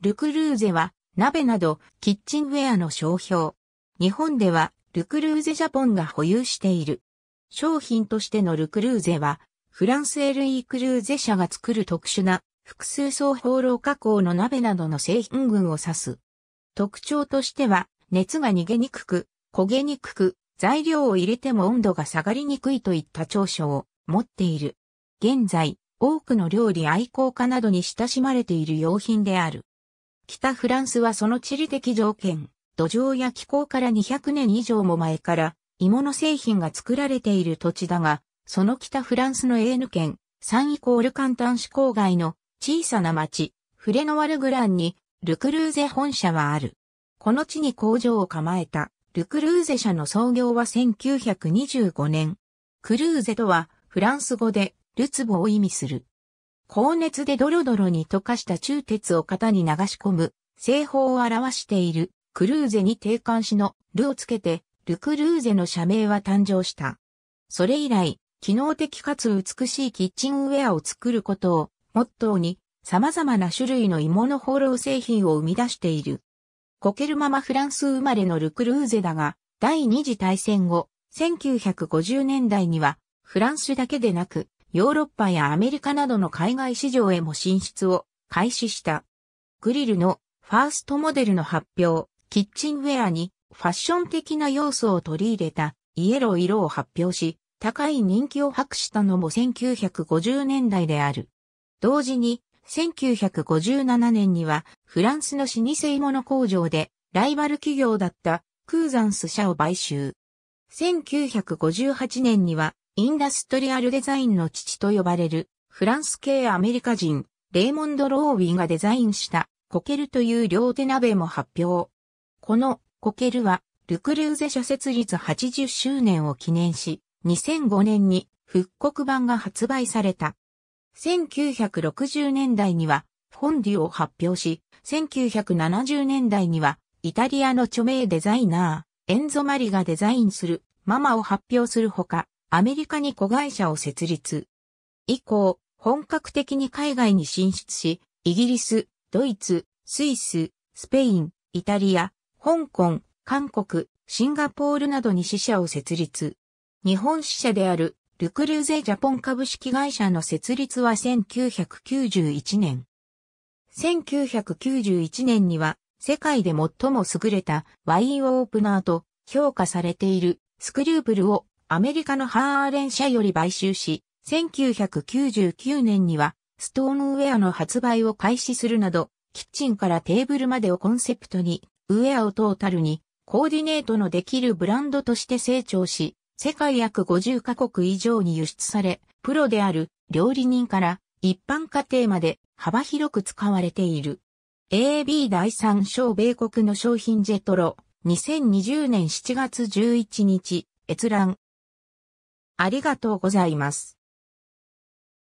ルクルーゼは、鍋など、キッチンウェアの商標。日本では、ルクルーゼジャポンが保有している。商品としてのルクルーゼは、フランスエイークルーゼ社が作る特殊な、複数層放浪加工の鍋などの製品群を指す。特徴としては、熱が逃げにくく、焦げにくく、材料を入れても温度が下がりにくいといった長所を持っている。現在、多くの料理愛好家などに親しまれている用品である。北フランスはその地理的条件、土壌や気候から200年以上も前から、芋の製品が作られている土地だが、その北フランスのエーヌ県、サンカンタン市郊外の小さな町、フレノワルグランに、ルクルーゼ本社はある。この地に工場を構えた、ルクルーゼ社の創業は1925年。クルーゼとは、フランス語で、ルツボを意味する。高熱でドロドロに溶かした中鉄を型に流し込む、製法を表している、クルーゼに定冠しの、ルをつけて、ルクルーゼの社名は誕生した。それ以来、機能的かつ美しいキッチンウェアを作ることを、モットーに、様々な種類の芋の放浪製品を生み出している。コケルママフランス生まれのルクルーゼだが、第二次大戦後、1950年代には、フランスだけでなく、ヨーロッパやアメリカなどの海外市場へも進出を開始した。グリルのファーストモデルの発表、キッチンウェアにファッション的な要素を取り入れたイエロー色を発表し、高い人気を博したのも1950年代である。同時に、1957年にはフランスの老舗芋の工場でライバル企業だったクーザンス社を買収。1958年にはインダストリアルデザインの父と呼ばれる、フランス系アメリカ人、レイモンド・ローウィンがデザインした、コケルという両手鍋も発表。この、コケルは、ルクルーゼ社設立80周年を記念し、2005年に復刻版が発売された。1960年代には、フォンデュを発表し、1970年代には、イタリアの著名デザイナー、エンゾ・マリがデザインする、ママを発表するほか、アメリカに子会社を設立。以降、本格的に海外に進出し、イギリス、ドイツ、スイス、スペイン、イタリア、香港、韓国、シンガポールなどに支社を設立。日本支社であるルクルーゼジャポン株式会社の設立は1991年。1991年には世界で最も優れたワインオープナーと評価されているスクリューブルをアメリカのハーレン社より買収し、1999年にはストームウェアの発売を開始するなど、キッチンからテーブルまでをコンセプトに、ウェアをトータルにコーディネートのできるブランドとして成長し、世界約50カ国以上に輸出され、プロである料理人から一般家庭まで幅広く使われている。AB 第3章米国の商品ジェトロ、2020年7月11日、閲覧。ありがとうございます。